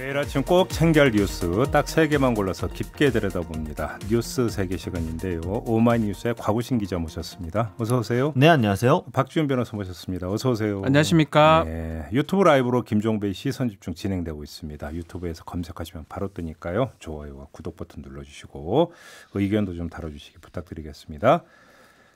매일 아침 꼭 챙겨할 뉴스 딱 세 개만 골라서 깊게 들여다봅니다. 뉴스 세계 시간인데요. 오마이뉴스의 과구신 기자 모셨습니다. 어서 오세요. 네, 안녕하세요. 박지훈 변호사 모셨습니다. 어서 오세요. 안녕하십니까? 네, 유튜브 라이브로 김종배 시선 집중 진행되고 있습니다. 유튜브에서 검색하시면 바로 뜨니까요. 좋아요와 구독 버튼 눌러주시고 의견도 좀 달아주시기 부탁드리겠습니다.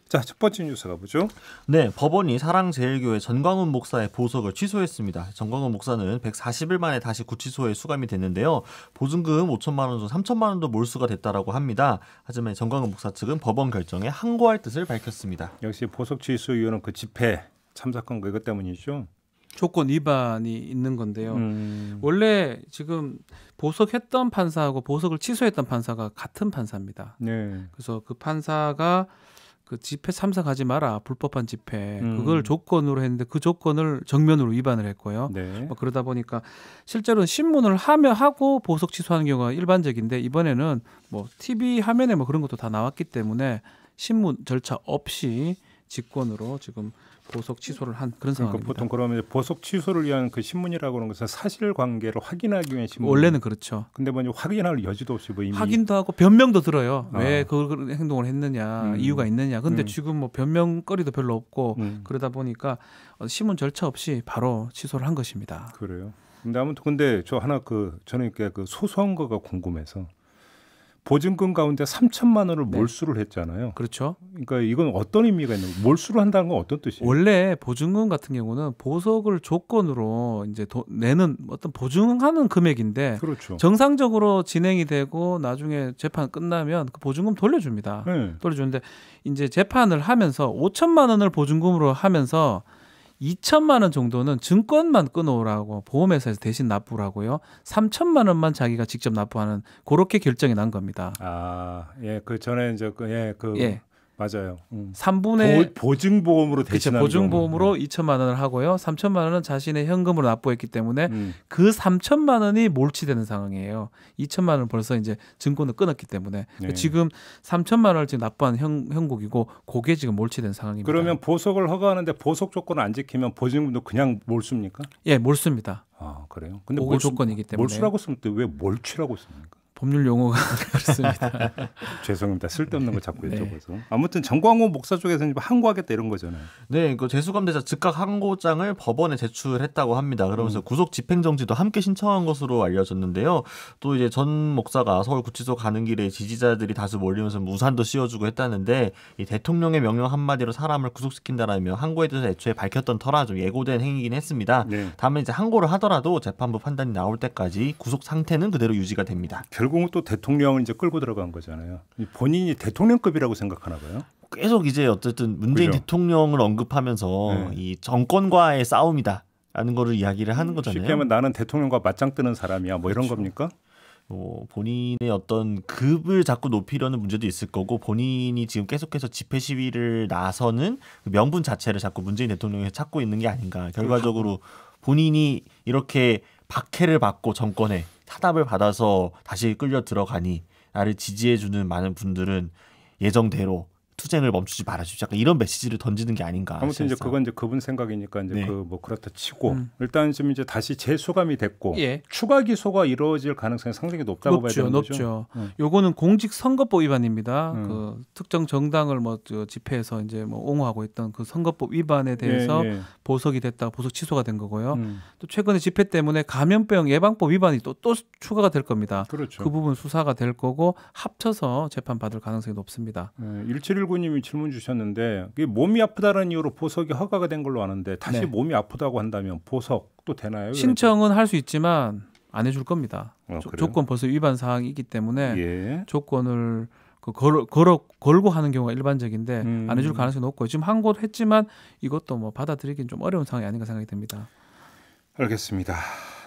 자, 첫 번째 뉴스 가보죠. 네, 법원이 사랑제일교회 전광훈 목사의 보석을 취소했습니다. 전광훈 목사는 140일 만에 다시 구치소에 수감이 됐는데요. 보증금 5천만 원중 3천만 원도 몰수가 됐다라고 합니다. 하지만 전광훈 목사 측은 법원 결정에 항고할 뜻을 밝혔습니다. 역시 보석 취소 이유는 그 집회 참사건 그것 때문이죠. 조건 위반이 있는 건데요. 음. 원래 지금 보석했던 판사하고 보석을 취소했던 판사가 같은 판사입니다. 네. 그래서 그 판사가 그 집회 참석하지 마라 불법한 집회 음. 그걸 조건으로 했는데 그 조건을 정면으로 위반을 했고요. 네. 뭐 그러다 보니까 실제로는 신문을 하며 하고 보석 취소하는 경우가 일반적인데 이번에는 뭐 TV 화면에 뭐 그런 것도 다 나왔기 때문에 신문 절차 없이 직권으로 지금 보석 취소를 한 그런 그러니까 상황입니다. 그러니까 보통 그러면 보석 취소를 위한 그 신문이라고 하는 것은 사실관계를 확인하기 위한 신문. 원래는 그렇죠. 근데 뭐 확인할 여지도 없이 뭐 이미 확인도 하고 변명도 들어요. 아. 왜그 행동을 했느냐 음. 이유가 있느냐. 근데 음. 지금 뭐 변명거리도 별로 없고 음. 그러다 보니까 어, 신문 절차 없이 바로 취소를 한 것입니다. 그래요. 근데 아무튼 근데 저 하나 그 저는 그 소소한 거가 궁금해서 보증금 가운데 3천만 원을 네. 몰수를 했잖아요. 그렇죠. 그러니까 이건 어떤 의미가 있는 거 몰수를 한다는 건 어떤 뜻이에요? 원래 보증금 같은 경우는 보석을 조건으로 이제 도, 내는 어떤 보증하는 금액인데 그렇죠. 정상적으로 진행이 되고 나중에 재판 끝나면 그 보증금 돌려줍니다. 네. 돌려주는데 이제 재판을 하면서 5천만 원을 보증금으로 하면서 2천만 원 정도는 증권만 끊어오라고 보험회사에서 대신 납부라고요. 3천만 원만 자기가 직접 납부하는 그렇게 결정이 난 겁니다. 아, 예, 그 전에 이제 그 예, 그 예. 맞아요. 음. 3분의 보, 증보험으로 대신 보증보험으로 경우. 2천만 음. 원을 하고요. 3천만 원은 자신의 현금으로 납부했기 때문에 음. 그 3천만 원이 몰치되는 상황이에요. 2천만 원 벌써 이제 증권을 끊었기 때문에 네. 지금 3천만 원을 지금 납부한 형, 형국이고 그게 지금 몰치된 상황입니다. 그러면 보석을 허가하는데 보석 조건을 안 지키면 보증금도 그냥 몰수입니까? 예, 몰수입니다. 아, 그래요? 근데 몰수, 조건이기 때문에 몰수라고 쓰면 또왜 몰취라고 씁니까? 법률 용어가 그렇습니다. 죄송합니다. 쓸데없는 걸 자꾸 네. 여쭤봐서. 네. 아무튼 정광호 목사 쪽에서는 항고하겠다 이런 거잖아요. 네, 그 재수감대사 즉각 항고장을 법원에 제출했다고 합니다. 그러면서 음. 구속 집행정지도 함께 신청한 것으로 알려졌는데요. 또 이제 전 목사가 서울 구치소 가는 길에 지지자들이 다수 몰리면서 무산도 씌워주고 했다는데 이 대통령의 명령 한마디로 사람을 구속시킨다라며 항고에 대해서 애초에 밝혔던 터라 좀 예고된 행위긴 했습니다. 네. 다만 이제 항고를 하더라도 재판부 판단이 나올 때까지 구속 상태는 그대로 유지가 됩니다. 결국은 또 대통령을 이제 끌고 들어간 거잖아요. 본인이 대통령급이라고 생각하나 봐요. 계속 이제 어쨌든 문재인 그죠? 대통령을 언급하면서 네. 이 정권과의 싸움이다라는 거를 이야기를 하는 거잖아요. 쉽게 하면 나는 대통령과 맞짱 뜨는 사람이야. 뭐 이런 그렇죠. 겁니까? 뭐 본인의 어떤 급을 자꾸 높이려는 문제도 있을 거고 본인이 지금 계속해서 집회 시위를 나서는 그 명분 자체를 자꾸 문재인 대통령이 찾고 있는 게 아닌가 결과적으로 본인이 이렇게 박해를 받고 정권에 탄답을 받아서 다시 끌려 들어가니 나를 지지해주는 많은 분들은 예정대로 투쟁을 멈추지 말아주십시오. 약간 이런 메시지를 던지는 게 아닌가. 아무튼 이제 그건 이제 그분 생각이니까 이제 네. 그뭐 그렇다 치고 음. 일단 지금 이제 다시 재수감이 됐고 예. 추가 기소가 이루어질 가능성이 상당히 높다고 높죠, 봐야 되는 높죠. 거죠. 높죠. 음. 요거는 공직선거법 위반입니다. 음. 그 특정 정당을 뭐 집회에서 이제 뭐 옹호하고 있던 그 선거법 위반에 예, 대해서 예, 예. 보석이 됐다, 보석 취소가 된 거고요. 음. 또 최근에 집회 때문에 감염병 예방법 위반이 또또 또 추가가 될 겁니다. 그렇죠. 그 부분 수사가 될 거고 합쳐서 재판 받을 가능성이 높습니다. 예, 일주일 이칠구님이 질문 주셨는데 몸이 아프다는 이유로 보석이 허가가 된 걸로 아는데 다시 네. 몸이 아프다고 한다면 보석도 되나요? 신청은 할 수 있지만 안 해 줄 겁니다. 아, 조, 조건 벌써 위반 사항이기 때문에 예. 조건을 그 걸, 걸어, 걸고 하는 경우가 일반적인데 음. 안 해 줄 가능성이 높고 지금 한곳 했지만 이것도 뭐 받아들이긴 좀 어려운 상황이 아닌가 생각이 듭니다. 알겠습니다.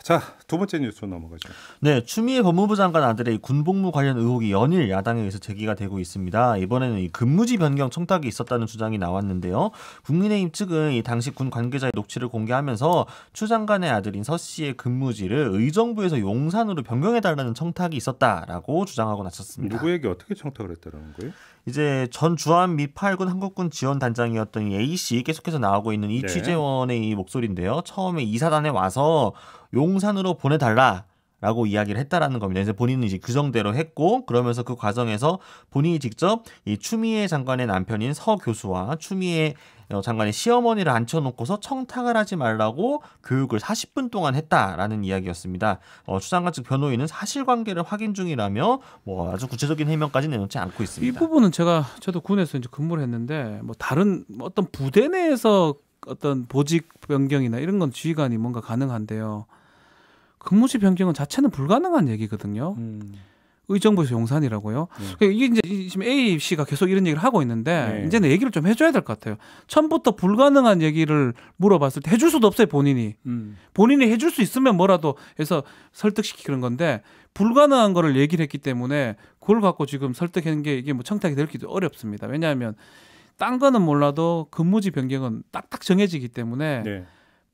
자, 두 번째 뉴스로 넘어가죠. 네, 추미애 법무부 장관 아들의 군복무 관련 의혹이 연일 야당에 의해서 제기가 되고 있습니다. 이번에는 이 근무지 변경 청탁이 있었다는 주장이 나왔는데요. 국민의힘 측은 이 당시 군 관계자의 녹취를 공개하면서 추 장관의 아들인 서 씨의 근무지를 의정부에서 용산으로 변경해달라는 청탁이 있었다라고 주장하고 나섰습니다. 누구에게 어떻게 청탁을 했다는 거예요? 이제 전 주한 미 8군 한국군 지원 단장이었던 A 씨 계속해서 나오고 있는 이 네. 취재원의 이 목소리인데요. 처음에 이사단에 와서 용산으로 보내달라. 라고 이야기를 했다라는 겁니다. 그래서 본인은 이제 규정대로 했고 그러면서 그 과정에서 본인이 직접 이 추미애 장관의 남편인 서 교수와 추미애 어, 장관의 시어머니를 앉혀놓고서 청탁을 하지 말라고 교육을 40분 동안 했다라는 이야기였습니다. 어, 추장관 측 변호인은 사실관계를 확인 중이라며 뭐 아주 구체적인 해명까지 내놓지 않고 있습니다. 이 부분은 제가 저도 군에서 이제 근무를 했는데 뭐 다른 뭐 어떤 부대 내에서 어떤 보직 변경이나 이런 건 지휘관이 뭔가 가능한데요. 근무지 변경은 자체는 불가능한 얘기거든요. 음. 의정부에서 용산이라고요. 네. 그러니까 이게 이제 지금 A 씨가 계속 이런 얘기를 하고 있는데 네. 이제는 얘기를 좀 해줘야 될 것 같아요. 처음부터 불가능한 얘기를 물어봤을 때 해줄 수도 없어요 본인이. 음. 본인이 해줄 수 있으면 뭐라도 해서 설득시키는 건데 불가능한 거를 얘기를 했기 때문에 그걸 갖고 지금 설득하는 게 이게 뭐 청탁이 될기도 어렵습니다. 왜냐하면 딴 거는 몰라도 근무지 변경은 딱딱 정해지기 때문에. 네.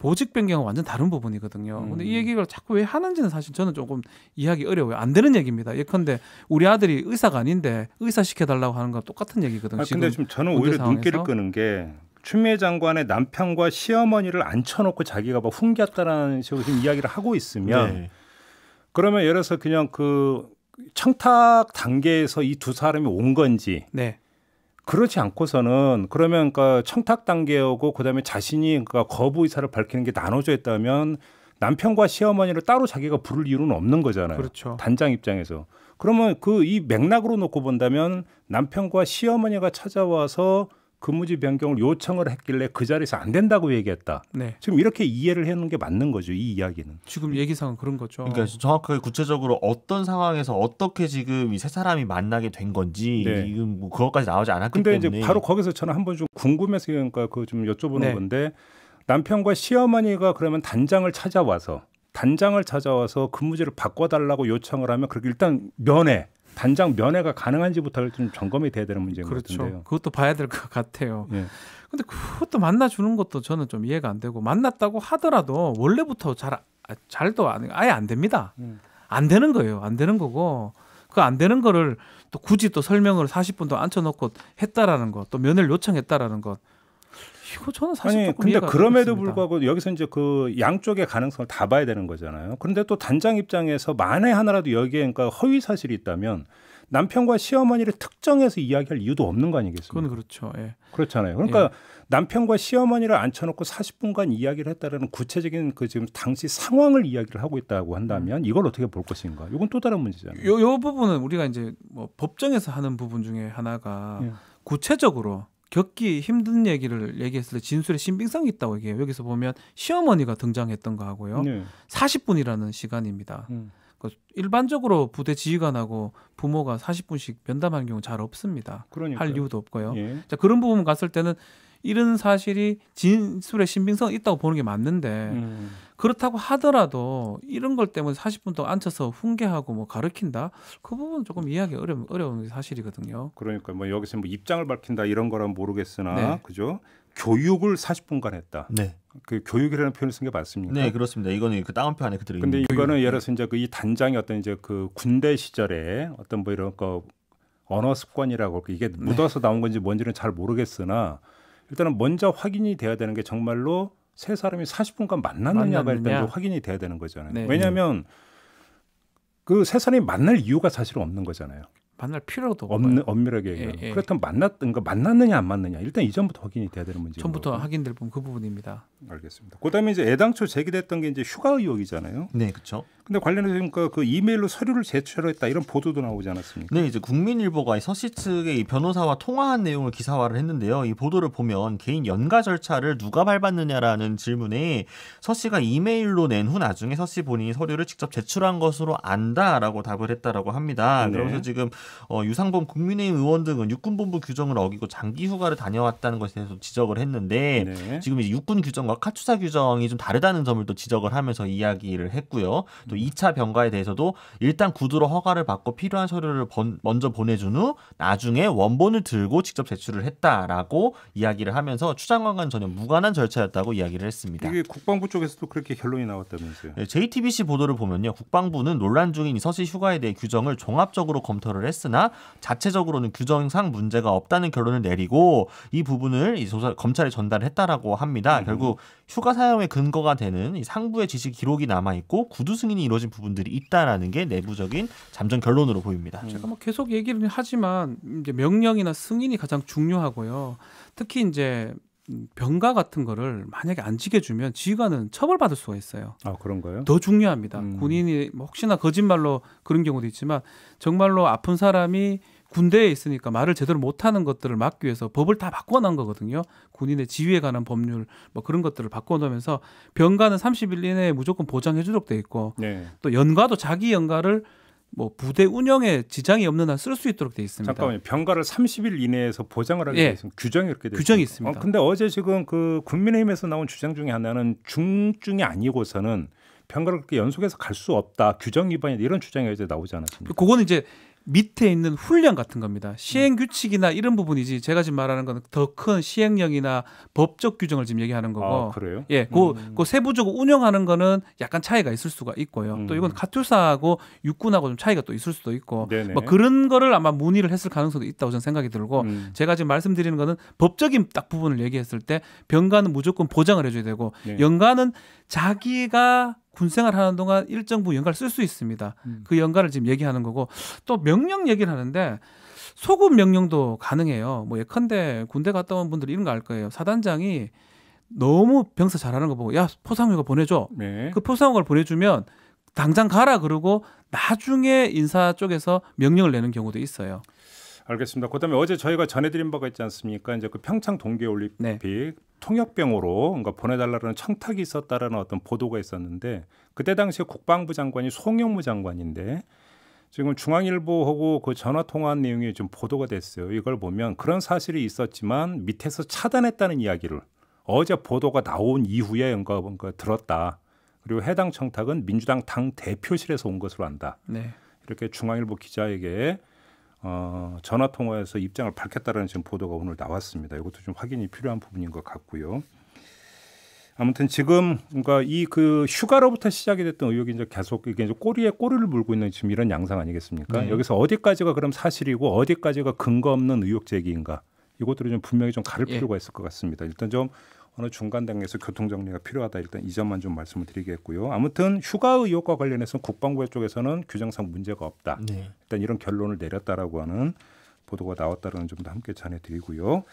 보직 변경은 완전 다른 부분이거든요. 음. 근데 이 얘기를 자꾸 왜 하는지는 사실 저는 조금 이해하기 어려워요. 안 되는 얘기입니다. 예컨대 우리 아들이 의사가 아닌데 의사 시켜달라고 하는 건 똑같은 얘기거든요. 아, 근데 지금 저는 오히려 상황에서. 눈길을 끄는 게 추미애 장관의 남편과 시어머니를 앉혀놓고 자기가 막 뭐 훈계했다라는 식으로 지금 이야기를 하고 있으면 네. 그러면 예를 들어서 그냥 그 청탁 단계에서 이 두 사람이 온 건지 네. 그렇지 않고서는 그러면 그니까 청탁 단계하고 그다음에 자신이 그니까 거부 의사를 밝히는 게 나눠져 있다면 남편과 시어머니를 따로 자기가 부를 이유는 없는 거잖아요. 그렇죠. 단장 입장에서. 그러면 그 이 맥락으로 놓고 본다면 남편과 시어머니가 찾아와서 근무지 변경을 요청을 했길래 그 자리에서 안 된다고 얘기했다. 네. 지금 이렇게 이해를 해놓은 게 맞는 거죠. 이 이야기는. 지금 얘기상은 그런 거죠. 그러니까 정확하게 구체적으로 어떤 상황에서 어떻게 지금 이 세 사람이 만나게 된 건지 네. 지금 뭐 그것까지 나오지 않았기 근데 때문에. 근데 이제 바로 거기서 저는 한번좀 궁금해서 그러니까 그 좀 여쭤보는 네. 건데 남편과 시어머니가 그러면 단장을 찾아와서 단장을 찾아와서 근무지를 바꿔달라고 요청을 하면 그렇게 일단 면회 단장 면회가 가능한지부터 좀 점검이 돼야 되는 문제인 그렇죠. 것 같은데요. 그것도 봐야 될 것 같아요. 예. 근데 그것도 만나주는 것도 저는 좀 이해가 안 되고 만났다고 하더라도 원래부터 잘 잘도 안, 아예 안 됩니다. 음. 안 되는 거예요. 안 되는 거고 그 안 되는 거를 또 굳이 또 설명을 40분 도 앉혀놓고 했다라는 것, 또 면회를 요청했다라는 것 이거 저는 사실 아니, 근데 그럼에도 불구하고 여기서 이제 그 양쪽의 가능성을 다 봐야 되는 거잖아요. 그런데 또 단장 입장에서 만에 하나라도 여기에 그러니까 허위 사실이 있다면 남편과 시어머니를 특정해서 이야기할 이유도 없는 거 아니겠습니까? 그건 그렇죠. 예. 그렇잖아요. 그러니까 예. 남편과 시어머니를 앉혀놓고 40분간 이야기를 했다라는 구체적인 그 지금 당시 상황을 이야기를 하고 있다고 한다면 음. 이걸 어떻게 볼 것인가? 이건 또 다른 문제잖아요. 요, 부분은 우리가 이제 뭐 법정에서 하는 부분 중에 하나가 예. 구체적으로 겪기 힘든 얘기를 얘기했을 때 진술의 신빙성이 있다고 얘기해요. 여기서 보면 시어머니가 등장했던 거하고요. 네. 40분이라는 시간입니다. 음. 그 일반적으로 부대 지휘관하고 부모가 40분씩 면담하는 경우 잘 없습니다. 그러니까요. 할 이유도 없고요. 예. 자, 그런 부분 갔을 때는 이런 사실이 진술의 신빙성이 있다고 보는 게 맞는데 음. 그렇다고 하더라도 이런 걸 때문에 40분 동안 앉혀서 훈계하고 뭐 가르친다 그 부분 조금 이해하기 어려 어려운 사실이거든요. 그러니까 뭐 여기서 뭐 입장을 밝힌다 이런 거라면 모르겠으나 네. 그죠? 교육을 40분간 했다. 네. 그 교육이라는 표현을 쓴 게 맞습니까? 네, 그렇습니다. 이거는 그 다운표 안에 그대로. 근데 이거는 네. 예를 들어서 이제 그이 단장이 어떤 이제 그 군대 시절에 어떤 뭐 이런 거 언어 습관이라고 이게 네. 묻어서 나온 건지 뭔지는 잘 모르겠으나 일단은 먼저 확인이 돼야 되는 게 정말로 세 사람이 40분간 만났느냐가 만났느냐? 일단 확인이 돼야 되는 거잖아요. 네. 왜냐하면 그세 사람이 만날 이유가 사실은 없는 거잖아요. 만날 필요도 없는 엄밀하게 예, 얘기하면 예, 예. 그렇다면 만났던가 만났느냐 안 맞느냐 일단 이전부터 확인이 돼야 되는 문제죠 전부터 확인될 부분 그 부분입니다. 알겠습니다. 그다음에 이제 애당초 제기됐던 게 이제 휴가 의혹이잖아요. 네, 그렇죠. 근데 관련해서 그러그 그 이메일로 서류를 제출했다 이런 보도도 나오지 않았습니까? 네, 이제 국민일보가 서 씨 측의 이 변호사와 통화한 내용을 기사화를 했는데요. 이 보도를 보면 개인 연가 절차를 누가 밟았느냐라는 질문에 서 씨가 이메일로 낸 후 나중에 서 씨 본인이 서류를 직접 제출한 것으로 안다라고 답을 했다라고 합니다. 네. 그러면서 지금 어, 유상범 국민의힘 의원 등은 육군본부 규정을 어기고 장기 휴가를 다녀왔다는 것에 대해서 지적을 했는데 네. 지금 이제 육군 규정과 카투사 규정이 좀 다르다는 점을 또 지적을 하면서 이야기를 했고요. 또 2차 병가에 대해서도 일단 구두로 허가를 받고 필요한 서류를 번, 먼저 보내준 후 나중에 원본을 들고 직접 제출을 했다라고 이야기를 하면서 추장관과는 전혀 무관한 절차였다고 이야기를 했습니다. 이게 국방부 쪽에서도 그렇게 결론이 나왔다면서요? 네, JTBC 보도를 보면요. 국방부는 논란 중인 서씨 휴가에 대해 규정을 종합적으로 검토를 했으나 자체적으로는 규정상 문제가 없다는 결론을 내리고 이 부분을 이 조사, 검찰에 전달했다라고 합니다. 음. 결국 휴가 사용의 근거가 되는 상부의 지시 기록이 남아 있고 구두 승인이 충분히 이루어진 부분들이 있다라는 게 내부적인 잠정 결론으로 보입니다. 음. 제가 뭐 계속 얘기를 하지만 이제 명령이나 승인이 가장 중요하고요. 특히 이제 음, 병가 같은 거를 만약에 안 지켜주면 지휘관은 처벌받을 수가 있어요. 아 그런가요? 더 중요합니다. 음. 군인이 뭐 혹시나 거짓말로 그런 경우도 있지만 정말로 아픈 사람이 군대에 있으니까 말을 제대로 못하는 것들을 막기 위해서 법을 다 바꿔놓은 거거든요. 군인의 지위에 관한 법률 뭐 그런 것들을 바꿔놓으면서 병가는 30일 이내에 무조건 보장해주도록 돼 있고 네. 또 연가도 자기 연가를 뭐 부대 운영에 지장이 없는 한 쓸 수 있도록 돼 있습니다. 잠깐만요. 병가를 30일 이내에서 보장을 하게 예. 돼있 규정이 이렇게 돼 규정이 있습니다. 있습니 어, 근데 어제 지금 그 국민의힘에서 나온 주장 중에 하나는 중증이 아니고서는 병가를 그렇게 연속해서 갈 수 없다 규정 위반이다 이런 주장이 이제 나오지 않았습니까? 그거는 이제 밑에 있는 훈련 같은 겁니다. 음. 시행 규칙이나 이런 부분이지 제가 지금 말하는 건 더 큰 시행령이나 법적 규정을 지금 얘기하는 아, 거고. 아, 그래요? 예, 그, 음. 그 세부적으로 운영하는 거는 약간 차이가 있을 수가 있고요. 음. 또 이건 카투사하고 육군하고 좀 차이가 또 있을 수도 있고. 네네. 뭐 그런 거를 아마 문의를 했을 가능성도 있다고 저는 생각이 들고 음. 제가 지금 말씀드리는 거는 법적인 딱 부분을 얘기했을 때 병가는 무조건 보장을 해줘야 되고 네. 연가는 자기가 군생활 하는 동안 일정 부 연가를 쓸 수 있습니다. 음. 그 연가를 지금 얘기하는 거고 또 명, 명령 얘기를 하는데 소급 명령도 가능해요. 뭐 예컨대 군대 갔다 온 분들 이런 거 알 거예요. 사단장이 너무 병사 잘하는 거 보고 야 포상휴가 보내줘. 네. 그포상휴가 보내주면 당장 가라 그러고 나중에 인사 쪽에서 명령을 내는 경우도 있어요. 알겠습니다. 그다음에 어제 저희가 전해드린 바가 있지 않습니까? 이제 그 평창 동계올림픽 네. 통역병으로 그러 보내달라는 청탁이 있었다라는 어떤 보도가 있었는데 그때 당시에 국방부 장관이 송영무 장관인데 지금 중앙일보하고 그 전화 통화한 내용이 좀 보도가 됐어요. 이걸 보면 그런 사실이 있었지만 밑에서 차단했다는 이야기를 어제 보도가 나온 이후에 뭔가 뭔가 들었다. 그리고 해당 청탁은 민주당 당 대표실에서 온 것으로 안다. 네. 이렇게 중앙일보 기자에게 어, 전화 통화에서 입장을 밝혔다라는 지금 보도가 오늘 나왔습니다. 이것도 좀 확인이 필요한 부분인 것 같고요. 아무튼 지금 그러니까 이그 휴가로부터 시작이 됐던 의혹이 이제 계속 이게 이제 꼬리에 꼬리를 물고 있는 지금 이런 양상 아니겠습니까? 네. 여기서 어디까지가 그럼 사실이고 어디까지가 근거 없는 의혹 제기인가? 이것들을 좀 분명히 좀 가를 예. 필요가 있을 것 같습니다. 일단 좀 어느 중간 단계에서 교통 정리가 필요하다 일단 이 점만 좀 말씀을 드리겠고요. 아무튼 휴가 의혹과 관련해서 국방부 쪽에서는 규정상 문제가 없다. 네. 일단 이런 결론을 내렸다라고 하는 보도가 나왔다는 점도 함께 전해드리고요.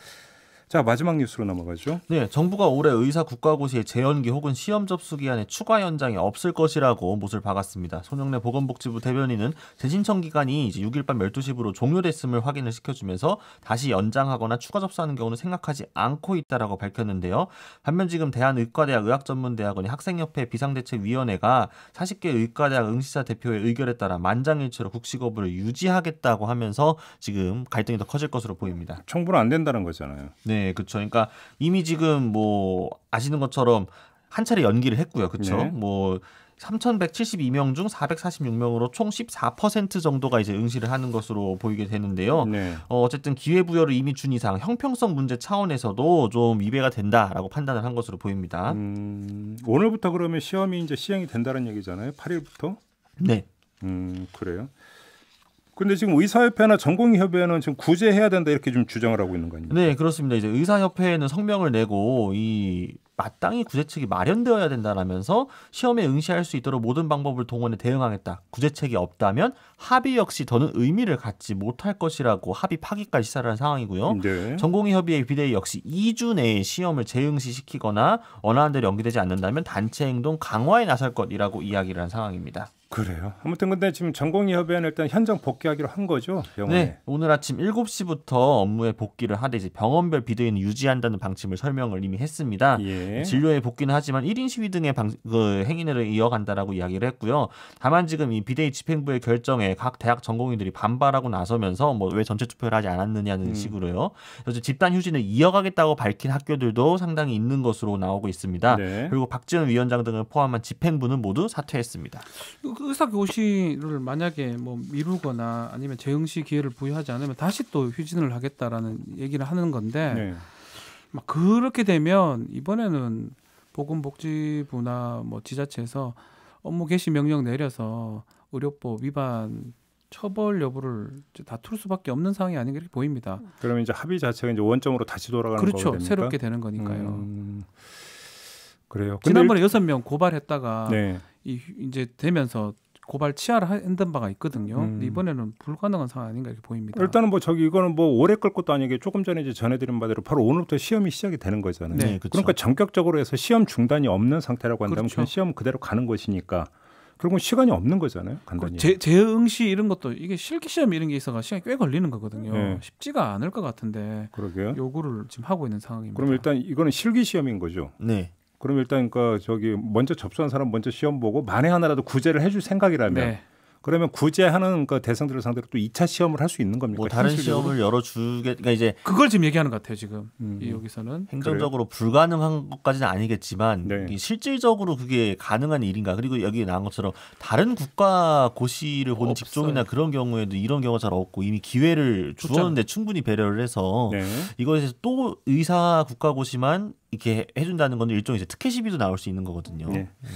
자 마지막 뉴스로 넘어가죠. 네, 정부가 올해 의사 국가고시의 재연기 혹은 시험 접수 기한에 추가 연장이 없을 것이라고 못을 박았습니다. 손영래 보건복지부 대변인은 재신청 기간이 이제 6일 밤 12시부로 종료됐음을 확인을 시켜주면서 다시 연장하거나 추가 접수하는 경우는 생각하지 않고 있다라고 밝혔는데요. 반면 지금 대한의과대학 의학전문대학원이 학생협회 비상대책위원회가 40개 의과대학 응시자 대표의 의결에 따라 만장일치로 국시 거부를 유지하겠다고 하면서 지금 갈등이 더 커질 것으로 보입니다. 청부는 안 된다는 거잖아요. 네. 네, 그렇죠. 그러니까 이미 지금 뭐 아시는 것처럼 한 차례 연기를 했고요. 그렇죠. 네. 뭐 3,172명 중 446명으로 총 14% 정도가 이제 응시를 하는 것으로 보이게 되는데요. 네. 어, 쨌든 기회부여를 이미 준 이상 형평성 문제 차원에서도 좀 위배가 된다라고 판단을 한 것으로 보입니다. 음, 오늘부터 그러면 시험이 이제 시행이 된다는 얘기잖아요. 8일부터. 네. 음, 그래요. 근데 지금 의사협회나 전공의협회는 지금 구제해야 된다 이렇게 좀 주장을 하고 있는 거 아닙니까? 네, 그렇습니다. 이제 의사협회는 성명을 내고 이 마땅히 구제책이 마련되어야 된다라면서 시험에 응시할 수 있도록 모든 방법을 동원해 대응하겠다. 구제책이 없다면 합의 역시 더는 의미를 갖지 못할 것이라고 합의 파기까지 시사를 한 상황이고요. 네. 전공의 협의회 비대위 역시 2주 내에 시험을 재응시시키거나 원하는 대로 연기되지 않는다면 단체 행동 강화에 나설 것이라고 이야기를 한 상황입니다. 그래요. 아무튼 근데 지금 전공의 협회는 일단 현장 복귀하기로 한 거죠. 병원에. 네. 오늘 아침 7시부터 업무에 복귀를 하되 이제 병원별 비대위는 유지한다는 방침을 설명을 이미 했습니다. 예. 진료에 복귀는 하지만 1인 시위 등의 방, 그 행인회를 이어간다라고 이야기를 했고요. 다만 지금 이 비대위 집행부의 결정에 각 대학 전공의들이 반발하고 나서면서 뭐 왜 전체 투표를 하지 않았느냐는 음. 식으로요. 그래서 집단 휴진을 이어가겠다고 밝힌 학교들도 상당히 있는 것으로 나오고 있습니다. 네. 그리고 박지원 위원장 등을 포함한 집행부는 모두 사퇴했습니다. 의사 교시를 만약에 뭐 미루거나 아니면 재응 시 기회를 부여하지 않으면 다시 또 휴진을 하겠다라는 얘기를 하는 건데 네. 막 그렇게 되면 이번에는 보건복지부나 뭐 지자체에서 업무 개시 명령 내려서 의료법 위반 처벌 여부를 다툴 수밖에 없는 상황이 아닌 게 보입니다. 그러면 이제 합의 자체가 이제 원점으로 다시 돌아가는 그렇죠. 그렇죠. 새롭게 되는 거니까요. 음... 그래요. 지난번에 여섯 명 고발했다가 네. 이, 이제 되면서 고발 치하를 했던 바가 있거든요. 음. 이번에는 불가능한 상황 아닌가 이렇게 보입니다. 일단은 뭐 저기 이거는 뭐 오래 끌 것도 아니게 조금 전에 이제 전해드린 바대로 바로 오늘부터 시험이 시작이 되는 거잖아요. 네, 그렇죠. 그러니까 전격적으로 해서 시험 중단이 없는 상태라고 한다면 그렇죠. 그냥 시험 그대로 가는 것이니까 그리고 시간이 없는 거잖아요. 그 간단히. 재, 응시 이런 것도 이게 실기 시험 이런 게 있어가 시간이 꽤 걸리는 거거든요. 네. 쉽지가 않을 것 같은데. 그러게요. 요구를 지금 하고 있는 상황입니다. 그럼 일단 이거는 실기 시험인 거죠. 네. 그럼 일단 그니까 저기 먼저 접수한 사람 먼저 시험 보고 만에 하나라도 구제를 해줄 생각이라면 네. 그러면 구제하는 그 대상들을 상대로 또 2차 시험을 할 수 있는 겁니까? 뭐 다른 시험을 열어주게 그러니까 이제 그걸 지금 얘기하는 것 같아요 지금 음. 여기서는 행정적으로 그래요? 불가능한 것까지는 아니겠지만 네. 실질적으로 그게 가능한 일인가 그리고 여기 나온 것처럼 다른 국가 고시를 보는 없어요. 직종이나 그런 경우에도 이런 경우가 잘 없고 이미 기회를 주었는데 충분히 배려를 해서 네. 이것에서 또 의사 국가 고시만 이렇게 해준다는 건 일종의 이제 특혜 시비도 나올 수 있는 거거든요. 네. 네.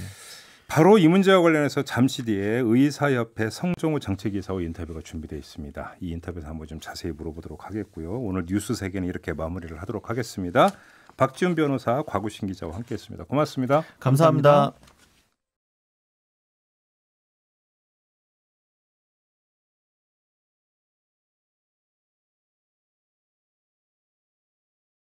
바로 이 문제와 관련해서 잠시 뒤에 의사협회 성종우 정책이사와 인터뷰가 준비되어 있습니다. 이 인터뷰에서 한번 좀 자세히 물어보도록 하겠고요. 오늘 뉴스 세계는 이렇게 마무리를 하도록 하겠습니다. 박지훈 변호사, 과구신 기자와 함께했습니다. 고맙습니다 감사합니다. 감사합니다.